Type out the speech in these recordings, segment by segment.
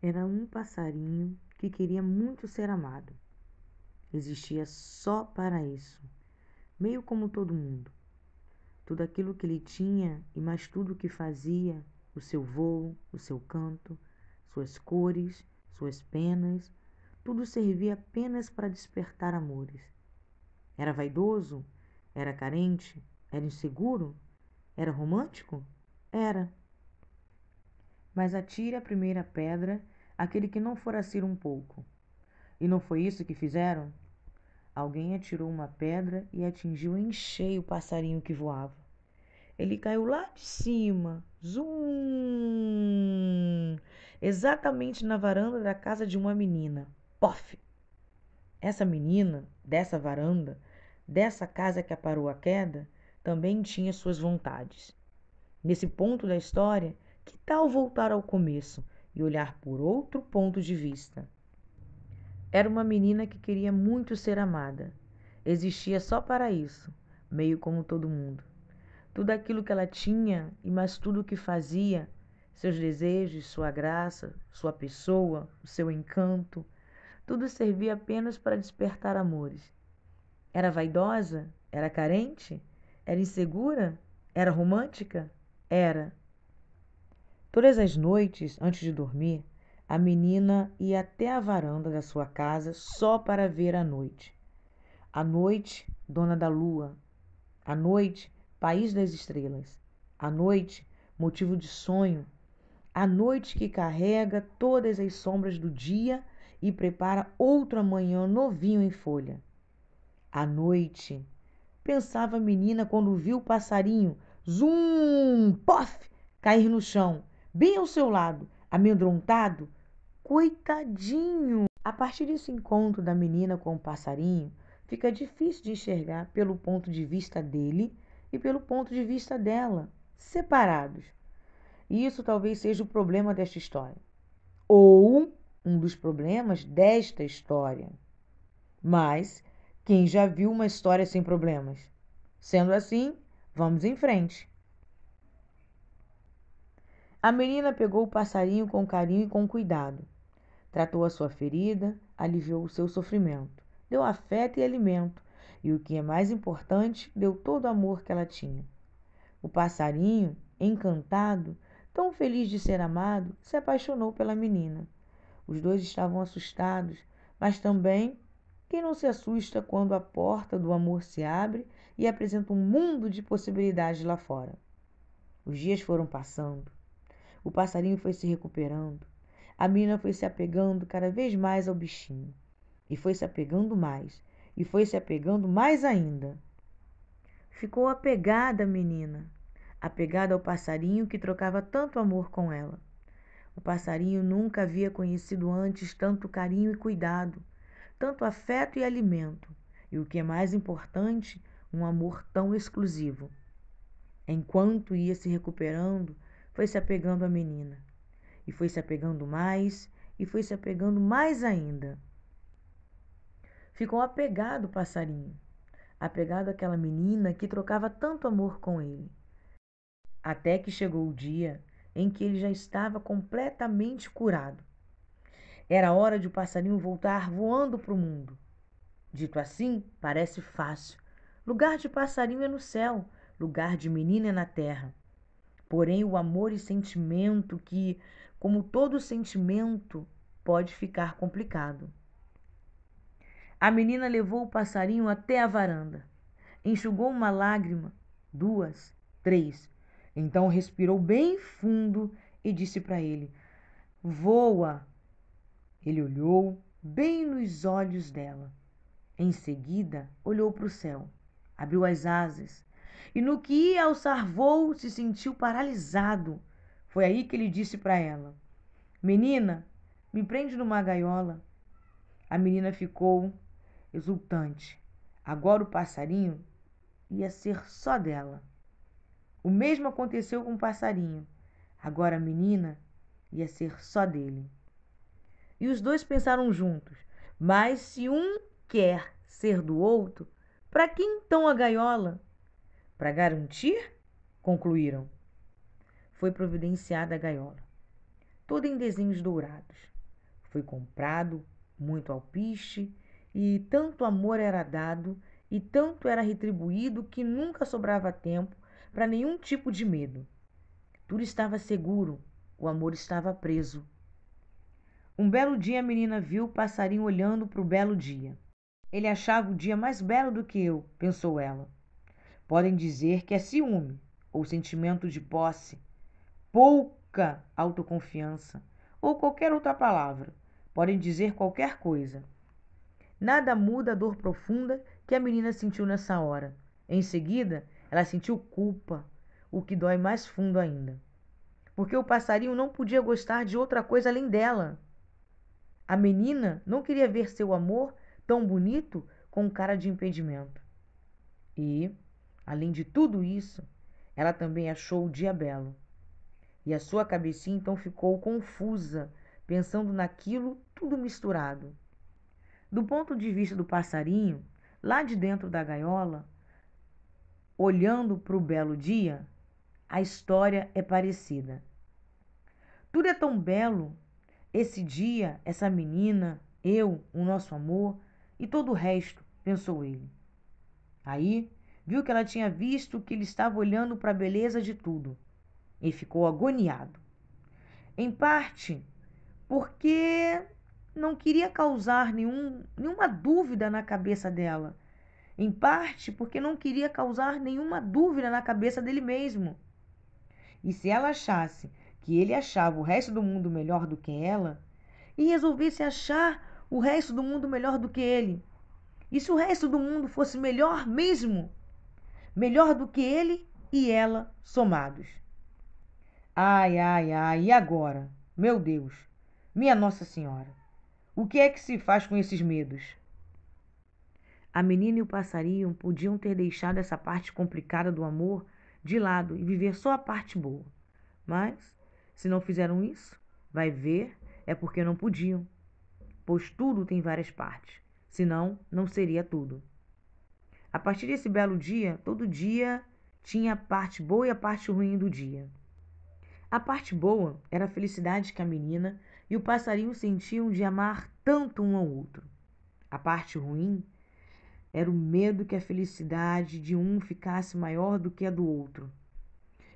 Era um passarinho que queria muito ser amado. Existia só para isso, meio como todo mundo. Tudo aquilo que ele tinha e mais tudo o que fazia, o seu vôo, o seu canto, suas cores, suas penas, tudo servia apenas para despertar amores. Era vaidoso? Era carente? Era inseguro? Era romântico? Era mas atire a primeira pedra aquele que não for assir um pouco. E não foi isso que fizeram? Alguém atirou uma pedra e atingiu em cheio o passarinho que voava. Ele caiu lá de cima, zum, exatamente na varanda da casa de uma menina. Pof! Essa menina, dessa varanda, dessa casa que aparou a queda, também tinha suas vontades. Nesse ponto da história, que tal voltar ao começo e olhar por outro ponto de vista? Era uma menina que queria muito ser amada. Existia só para isso, meio como todo mundo. Tudo aquilo que ela tinha e mais tudo o que fazia, seus desejos, sua graça, sua pessoa, o seu encanto, tudo servia apenas para despertar amores. Era vaidosa? Era carente? Era insegura? Era romântica? Era, Todas as noites, antes de dormir, a menina ia até a varanda da sua casa só para ver a noite. A noite, dona da lua. A noite, país das estrelas. A noite, motivo de sonho. A noite que carrega todas as sombras do dia e prepara outro amanhã novinho em folha. A noite, pensava a menina quando viu o passarinho, zum, pof, cair no chão bem ao seu lado, amedrontado, coitadinho. A partir desse encontro da menina com o passarinho, fica difícil de enxergar pelo ponto de vista dele e pelo ponto de vista dela, separados. E isso talvez seja o problema desta história, ou um dos problemas desta história. Mas quem já viu uma história sem problemas? Sendo assim, vamos em frente. A menina pegou o passarinho com carinho e com cuidado. Tratou a sua ferida, aliviou o seu sofrimento, deu afeto e alimento, e o que é mais importante, deu todo o amor que ela tinha. O passarinho, encantado, tão feliz de ser amado, se apaixonou pela menina. Os dois estavam assustados, mas também quem não se assusta quando a porta do amor se abre e apresenta um mundo de possibilidades lá fora? Os dias foram passando, o passarinho foi se recuperando. A menina foi se apegando cada vez mais ao bichinho. E foi se apegando mais. E foi se apegando mais ainda. Ficou apegada a menina, apegada ao passarinho que trocava tanto amor com ela. O passarinho nunca havia conhecido antes tanto carinho e cuidado, tanto afeto e alimento, e o que é mais importante, um amor tão exclusivo. Enquanto ia se recuperando, foi se apegando à menina. E foi se apegando mais, e foi se apegando mais ainda. Ficou apegado o passarinho, apegado àquela menina que trocava tanto amor com ele. Até que chegou o dia em que ele já estava completamente curado. Era hora de o passarinho voltar voando para o mundo. Dito assim, parece fácil. Lugar de passarinho é no céu, lugar de menina é na terra. Porém, o amor e sentimento, que, como todo sentimento, pode ficar complicado. A menina levou o passarinho até a varanda. Enxugou uma lágrima, duas, três. Então respirou bem fundo e disse para ele: Voa! Ele olhou bem nos olhos dela. Em seguida, olhou para o céu, abriu as asas e no que ia alçar voo, se sentiu paralisado. Foi aí que ele disse para ela: Menina, me prende numa gaiola. A menina ficou exultante. Agora o passarinho ia ser só dela. O mesmo aconteceu com o passarinho. Agora a menina ia ser só dele. E os dois pensaram juntos: mas se um quer ser do outro, para que então a gaiola? para garantir? concluíram. Foi providenciada a gaiola, toda em desenhos dourados. Foi comprado muito alpiste e tanto amor era dado e tanto era retribuído que nunca sobrava tempo para nenhum tipo de medo. Tudo estava seguro, o amor estava preso. Um belo dia a menina viu o passarinho olhando para o belo dia. Ele achava o dia mais belo do que eu, pensou ela podem dizer que é ciúme ou sentimento de posse, pouca autoconfiança ou qualquer outra palavra. Podem dizer qualquer coisa. Nada muda a dor profunda que a menina sentiu nessa hora. Em seguida, ela sentiu culpa, o que dói mais fundo ainda. Porque o passarinho não podia gostar de outra coisa além dela. A menina não queria ver seu amor tão bonito com cara de impedimento. E Além de tudo isso, ela também achou o dia belo. E a sua cabecinha então ficou confusa, pensando naquilo tudo misturado. Do ponto de vista do passarinho, lá de dentro da gaiola, olhando para o belo dia, a história é parecida. Tudo é tão belo, esse dia, essa menina, eu, o nosso amor e todo o resto, pensou ele. Aí Viu que ela tinha visto que ele estava olhando para a beleza de tudo. E ficou agoniado. Em parte, porque não queria causar nenhum, nenhuma dúvida na cabeça dela. Em parte, porque não queria causar nenhuma dúvida na cabeça dele mesmo. E se ela achasse que ele achava o resto do mundo melhor do que ela, e resolvesse achar o resto do mundo melhor do que ele, e se o resto do mundo fosse melhor mesmo, melhor do que ele e ela somados. Ai, ai, ai, e agora? Meu Deus, minha Nossa Senhora, o que é que se faz com esses medos? A menina e o passarinho podiam ter deixado essa parte complicada do amor de lado e viver só a parte boa. Mas, se não fizeram isso, vai ver, é porque não podiam. Pois tudo tem várias partes, senão não seria tudo. A partir desse belo dia, todo dia tinha a parte boa e a parte ruim do dia. A parte boa era a felicidade que a menina e o passarinho sentiam de amar tanto um ao outro. A parte ruim era o medo que a felicidade de um ficasse maior do que a do outro.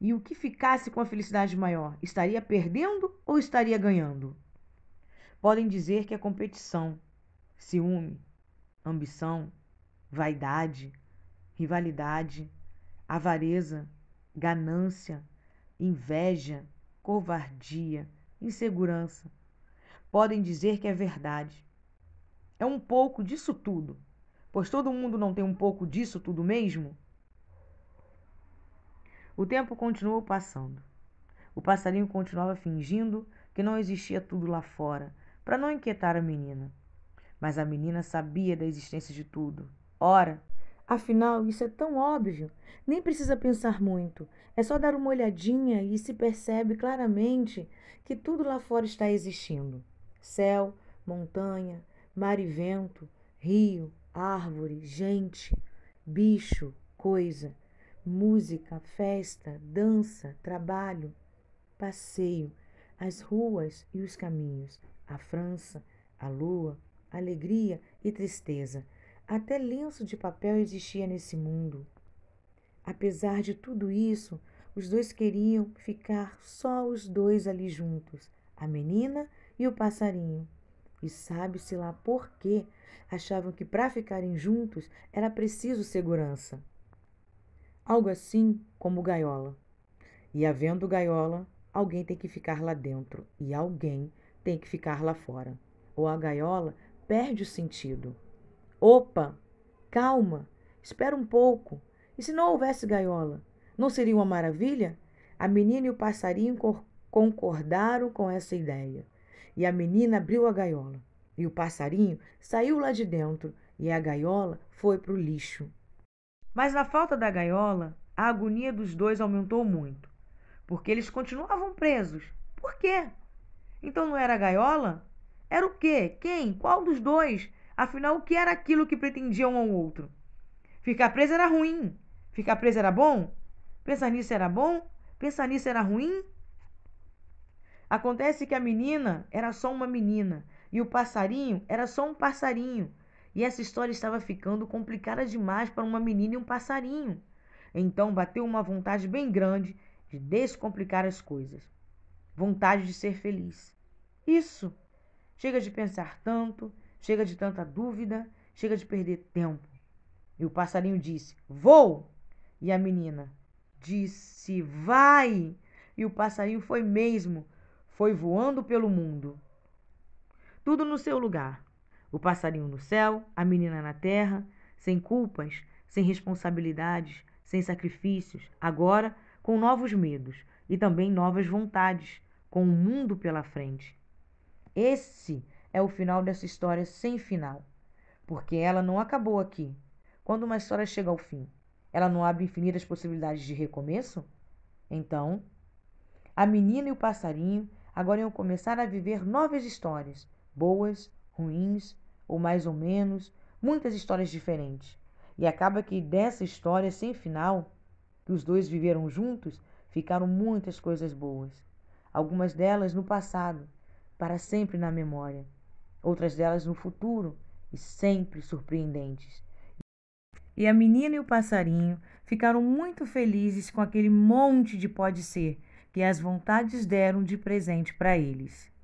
E o que ficasse com a felicidade maior, estaria perdendo ou estaria ganhando? Podem dizer que a competição, ciúme, ambição, vaidade, rivalidade, avareza, ganância, inveja, covardia, insegurança. Podem dizer que é verdade. É um pouco disso tudo. Pois todo mundo não tem um pouco disso tudo mesmo? O tempo continuou passando. O passarinho continuava fingindo que não existia tudo lá fora, para não inquietar a menina. Mas a menina sabia da existência de tudo. Ora, afinal, isso é tão óbvio, nem precisa pensar muito. É só dar uma olhadinha e se percebe claramente que tudo lá fora está existindo: céu, montanha, mar e vento, rio, árvore, gente, bicho, coisa, música, festa, dança, trabalho, passeio, as ruas e os caminhos, a França, a lua, alegria e tristeza, até lenço de papel existia nesse mundo. Apesar de tudo isso, os dois queriam ficar só os dois ali juntos, a menina e o passarinho. E sabe-se lá por quê achavam que para ficarem juntos era preciso segurança. Algo assim como gaiola. E havendo gaiola, alguém tem que ficar lá dentro e alguém tem que ficar lá fora. Ou a gaiola perde o sentido. Opa! Calma! Espera um pouco. E se não houvesse gaiola? Não seria uma maravilha? A menina e o passarinho concordaram com essa ideia. E a menina abriu a gaiola. E o passarinho saiu lá de dentro e a gaiola foi para o lixo. Mas na falta da gaiola, a agonia dos dois aumentou muito, porque eles continuavam presos. Por quê? Então não era a gaiola? Era o quê? Quem? Qual dos dois? Afinal, o que era aquilo que pretendiam um ao outro? Ficar preso era ruim. Ficar preso era bom? Pensar nisso era bom? Pensar nisso era ruim? Acontece que a menina era só uma menina e o passarinho era só um passarinho. E essa história estava ficando complicada demais para uma menina e um passarinho. Então bateu uma vontade bem grande de descomplicar as coisas. Vontade de ser feliz. Isso. Chega de pensar tanto, Chega de tanta dúvida, chega de perder tempo. E o passarinho disse: Vou! E a menina disse: Vai! E o passarinho foi mesmo, foi voando pelo mundo. Tudo no seu lugar. O passarinho no céu, a menina na terra, sem culpas, sem responsabilidades, sem sacrifícios, agora com novos medos e também novas vontades, com o mundo pela frente. Esse é o final dessa história sem final. Porque ela não acabou aqui. Quando uma história chega ao fim, ela não abre infinitas possibilidades de recomeço? Então, a menina e o passarinho agora iam começar a viver novas histórias, boas, ruins, ou mais ou menos, muitas histórias diferentes. E acaba que dessa história sem final, que os dois viveram juntos, ficaram muitas coisas boas. Algumas delas no passado, para sempre na memória outras delas no futuro e sempre surpreendentes. E a menina e o passarinho ficaram muito felizes com aquele monte de pode ser que as vontades deram de presente para eles.